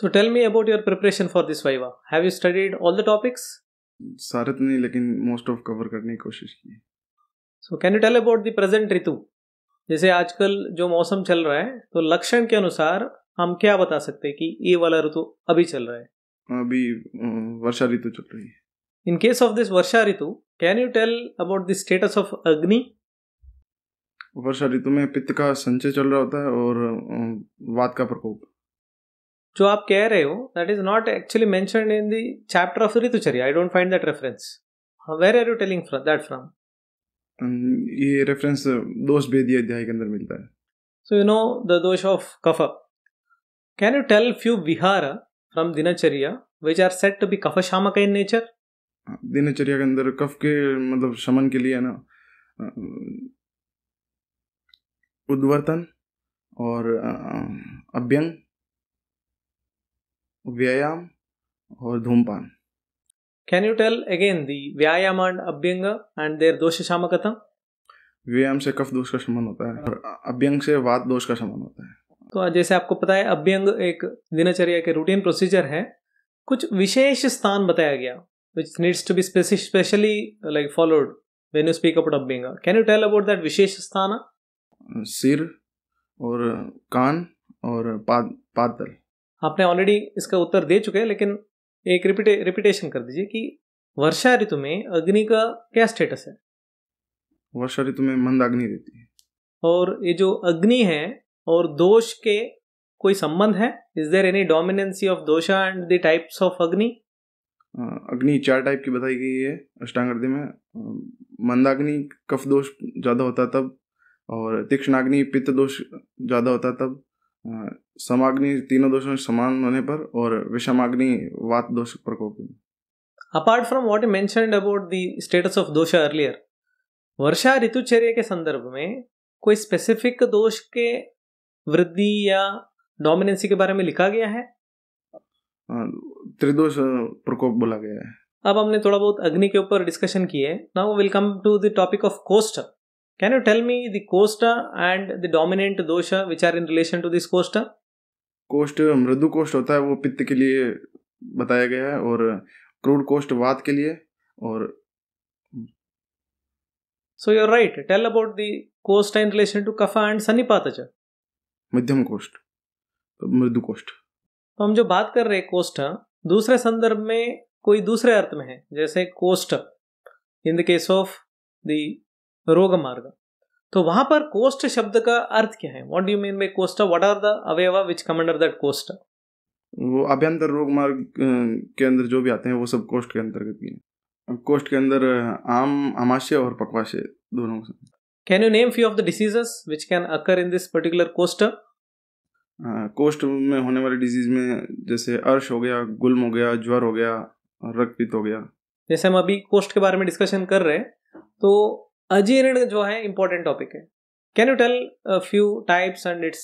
So tell me about your preparation for this viva have you studied all the topics सारे तो नहीं लेकिन most of cover करने की कोशिश की so can you tell about the present ritu जैसे आजकल जो मौसम चल रहा है तो लक्षण के अनुसार हम क्या बता सकते हैं कि ये वाला ऋतु अभी चल रहा है अभी वर्षा ऋतु चल रही है in case of this varsha ritu can you tell about the status of agni varsha ऋतु में पित्त का संचय चल रहा होता है और वात का प्रकोप जो आप कह रहे हो that is not actually mentioned in the chapter of ritucharya I don't find that reference where are you telling from that from ये रेफरेंस दोष भेदी अध्याय के अंदर मिलता है so you know the dosha of kapha can you tell few vihar from dinacharya which are set to be kapha shamak in nature दिनचर्या के अंदर कफ के मतलब शमन के लिए ना उद्वर्तन और अभ्यंग व्यायाम और धूमपान can you tell again the vyayam and अभ्यंग and their दोष शामकता व्यायाम से कफ दोष का शमन होता है और अभ्यंग से वात दोष का शमन होता है तो जैसे आपको पता है अभ्यंग एक दिनचर्या के रूटीन प्रोसीजर है कुछ विशेष स्थान बताया गया which needs to be specially like followed when you speak about abhyanga can you tell about that vishesh sthan सिर और कान और पाद पादल आपने ऑलरेडी इसका उत्तर दे चुके हैं लेकिन एक रिपीटे रिपीटेशन कर दीजिए कि वर्षा ऋतु में अग्नि का क्या स्टेटस है वर्षा ऋतु में मंद अग्नि रहती है और ये जो अग्नि है और दोष के कोई संबंध है is there any dominancy of dosha and the types of agni अग्नि चार टाइप की बताई गई है अष्टांगर्दी में मंदाग्नि कफ दोष ज़्यादा होता तब और तीक्ष्णाग्नि पित्त दोष ज़्यादा होता तब समाग्नि तीनों दोषों में समान होने पर और विषमाग्नि वात दोष प्रकोप apart from what you mentioned about the status of dosha earlier वर्षा ऋतुचर्य के संदर्भ में कोई स्पेसिफिक दोष के वृद्धि या डोमिनेंसी के बारे में लिखा गया है त्रिदोष प्रकोप बोला गया है अब हमने थोड़ा बहुत अग्नि के ऊपर डिस्कशन है now welcome to the topic of koshta can you tell me the koshta and the dominant dosha which are in relation to this koshta कोष्ट मृदु कोष्ट होता है वो पित्त के लिए बताया गया है और क्रूड कोष्ट वात के लिए और so you are right tell about the koshta in relation to kapha and sannipat मध्यम कोष्ट मृदु कोष्ठ तो हम जो बात कर रहे हैं कोष्ठ दूसरे संदर्भ में कोई दूसरे अर्थ में है जैसे कोष्ठ in the case of the rog marg तो वहां पर कोस्ट शब्द का अर्थ क्या है what do mean by koshta what are the avayava which come under that koshta वो अभ्यंतर रोग मार्ग के अंदर जो भी आते हैं वो सब कोष्ट के अंतर्गत ही है कोष्ट के अंदर आम आमाशय और पकवाशय दोनों से can you name few of the diseases which can occur in this particular koshta कोष्ट में होने वाले डिजीज में जैसे अर्श हो गया गुलम हो गया ज्वर हो गया रक्तपित हो गया जैसे हम अभी कोष्ट के बारे में डिस्कशन कर रहे हैं तो अजीर्ण जो है इंपॉर्टेंट टॉपिक है can you tell few types and its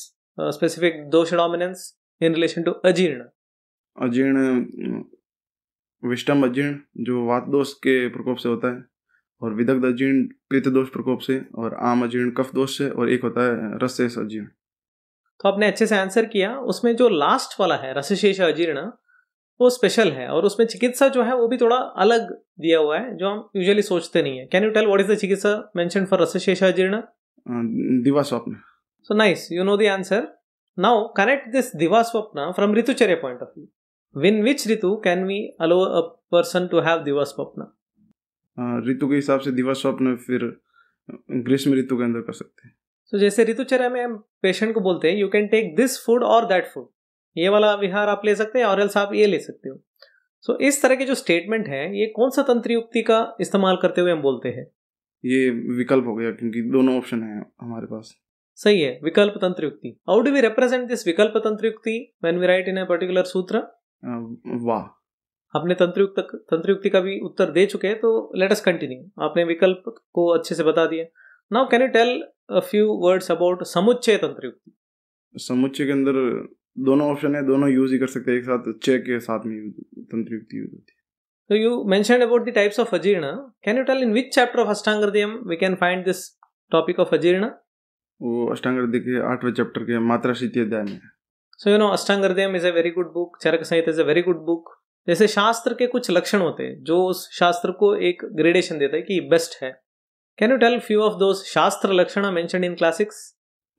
specific dosha dominance in relation to ajirna अजीर्ण विष्टम अजीर्ण जो वात दोष के प्रकोप से होता है और विदग्ध अजीर्ण पित्त दोष प्रकोप से और आम अजीर्ण कफ दोष से और एक होता है रसशेष अजीर्ण तो आपने अच्छे से आंसर किया उसमें जो लास्ट वाला है रसशेष अजीर्ण वो स्पेशल है और उसमें चिकित्सा जो है वो भी थोड़ा अलग दिया हुआ है जो हम यूजुअली सोचते नहीं है can you tell what is the chikitsa mention for jirna diva swapna so nice you know the answer now connect this diva swapna from ritucharya point of view in which ritu can we allow a person to have diva swapna ऋतु के हिसाब से दिवा स्वप्न फिर ग्रीष्म ऋतु के अंदर कर सकते हैं सो जैसे ऋतुचर्या में हम पेशेंट को बोलते हैं you can take this food और दैट फूड ये वाला विहार आप ले सकते हैं और एल्स आप ये ले सकते हो सो so, इस तरह के जो स्टेटमेंट है ये कौन सा तंत्री युक्ति का इस्तेमाल करते हुए हम बोलते हैं ये विकल्प हो गया क्योंकि दोनों ऑप्शन है हमारे पास सही है विकल्प तंत्र युक्ति how do we represent this vikalpa तंत्र yukti when we write in a particular sutra वाह आपने तंत्रयुक्त तंत्रयुक्ति का भी उत्तर दे चुके हैं तो लेट अस कंटिन्यू आपने विकल्प को अच्छे से बता दिया now can you tell a few words about samuchchay tantrayukti समुच्चय के अंदर दोनों ऑप्शन है दोनों यूज ही कर सकते हैं एक साथ चेक के साथ में तंत्र युक्ति यूज होती है So you mentioned about the types of ajirna. Can you tell in which chapter of Ashtangardiyam we can find this topic of ajirna? वो अष्टांगर्दय के आठवें चैप्टर के मात्रा शीति अध्याय में so you know Ashtangahridayam is a very good book Charak Samhita is a very good book जैसे शास्त्र के कुछ लक्षण होते हैं जो उस शास्त्र को एक ग्रेडेशन देता है कि बेस्ट है can you tell few of those shastra lakshan mention in classics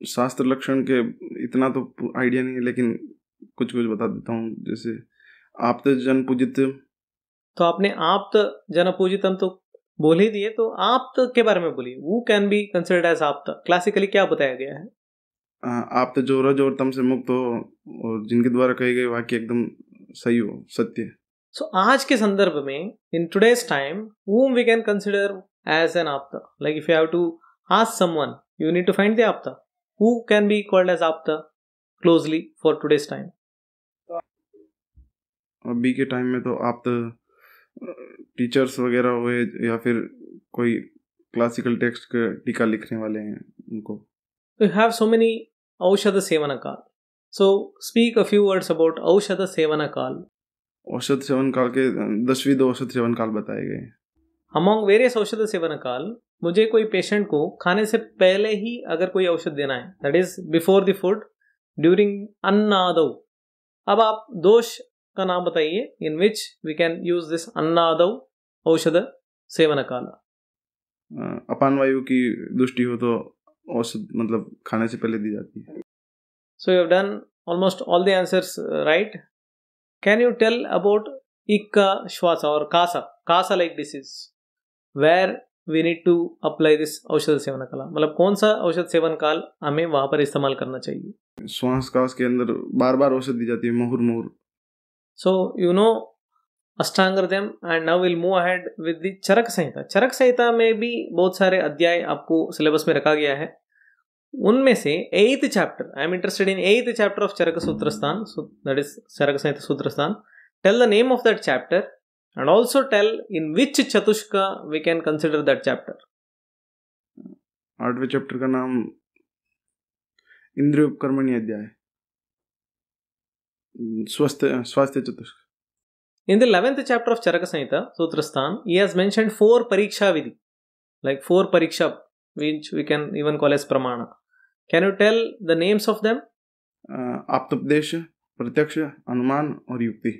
शास्त्र लक्षण के इतना तो आइडिया नहीं है लेकिन कुछ कुछ बता देता हूँ जैसे आप तो जन पूजित तो आपने आप तो जन पूजित हम तो बोल ही दिए तो आप तो के बारे में बोलिए वो कैन बी कंसिडर्ड एज आप क्लासिकली क्या बताया गया है आप तो जो रज और तम से मुक्त हो और जिनके द्वारा कही गई वाक्य एकदम सही हो सत्य सो so, आज के संदर्भ में in today's time whom we can consider as an aapta like if you have to ask someone you need to find the aapta who can be called as Apta closely for today's time? अभी के time में तो आप तो teachers वगैरह हुए या फिर कोई क्लासिकल टेक्स्ट का टीका लिखने वाले हैं उनको you have so many aushadh sevan kaal so speak a few words about aushadh sevan kaal औषध सेवन काल के दसवीं दो औषध सेवन काल बताए गए अमॉन्ग वेरियस औषध सेवन काल मुझे कोई पेशेंट को खाने से पहले ही अगर कोई औषध देना है that is before the food during annadav अब आप दोष का नाम बताइए in which we can use this annadav aushadh sevan काल अपान वायु की दृष्टि हो तो औषध मतलब खाने से पहले दी जाती है so you have done almost all the answers right can you tell about hikka shwas और kasa kasa like disease where we need to apply this aushadh sevan kaal मतलब कौन सा औषध सेवन काल हमें वहां पर इस्तेमाल करना चाहिए श्वास काश के अंदर बार बार औषध दी जाती है मोहर मोहर so you know Ashtangahridayam and now will move ahead with the Charak Samhita Charak Samhita में भी बहुत सारे अध्याय आपको सिलेबस में रखा गया है उनमें से eighth chapter I am interested in eighth chapter of Charak Sutrasthan that is Charak Samhita Sutrasthan tell the name of that chapter and also tell in which Chatushka we can consider that chapter. आठवें चैप्टर का नाम इंद्रिय उपकर्मणी अध्याय स्वास्थ्य स्वास्थ्य चतुष्क In the 11th chapter of Charaka Sanhita, Sutrasthan, he has mentioned four pariksha vidhi, like four pariksha, which we can even call as pramana. Can you tell the names of them? Uh, Aptapdesha, Pratyaksha, Anuman, or Yukti.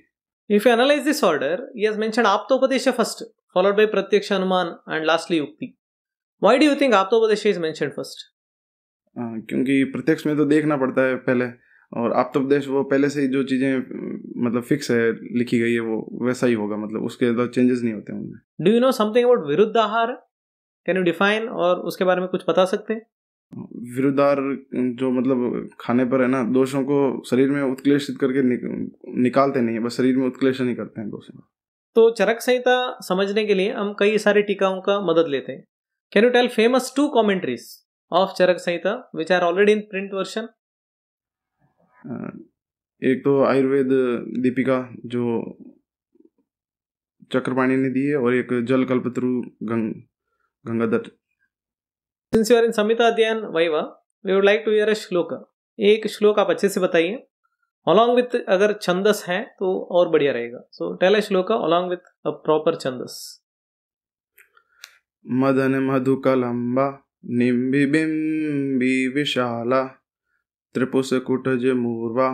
If you analyze this order, he has mentioned Aptopadesha first, followed by Pratyaksha Anuman and lastly Yukti. Why do you think Aptopadesha is mentioned first? क्योंकि प्रत्यक्ष में तो देखना पड़ता है पहले और आप्तोपदेश वो पहले से ही जो चीज़ें मतलब फिक्स है लिखी गई है वो वैसा ही होगा मतलब उसके अंदर चेंजेस नहीं होते होंगे do you know something about viruddha aahar can you define और उसके बारे में कुछ बता सकते हैं विरुदार जो मतलब खाने पर है ना दोषों को शरीर में उत्क्लेषित करके निक, निकालते नहीं है बस शरीर में उत्क्लेष नहीं करते हैं दोषों तो चरक संहिता समझने के लिए हम कई सारे टीकाओं का मदद लेते हैं can you tell famous two commentaries of Charak Samhita which are already in print version एक तो आयुर्वेद दीपिका जो चक्रपाणी ने दी है और एक जल कल्पत्रु गंग Gangadhar since you are in samhita adhyayan viva we would like to hear a shloka एक श्लोक आप अच्छे से बताइए अलॉन्ग विथ अगर छंदस है तो और बढ़िया रहेगा सो tell a shloka along with a proper chhandas मदन मधु मधुकलम्बा निम्बिबिम्बी विशाला कुटज त्रिपुसकुटजमूर्वा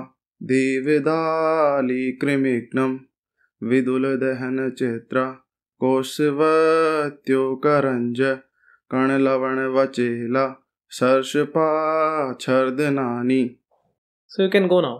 देवदाली कृमिघ्नं कोशवत्यो करंज કણ લવણ વચેલા સર્ષ પાછર્દ નાની So you can go now.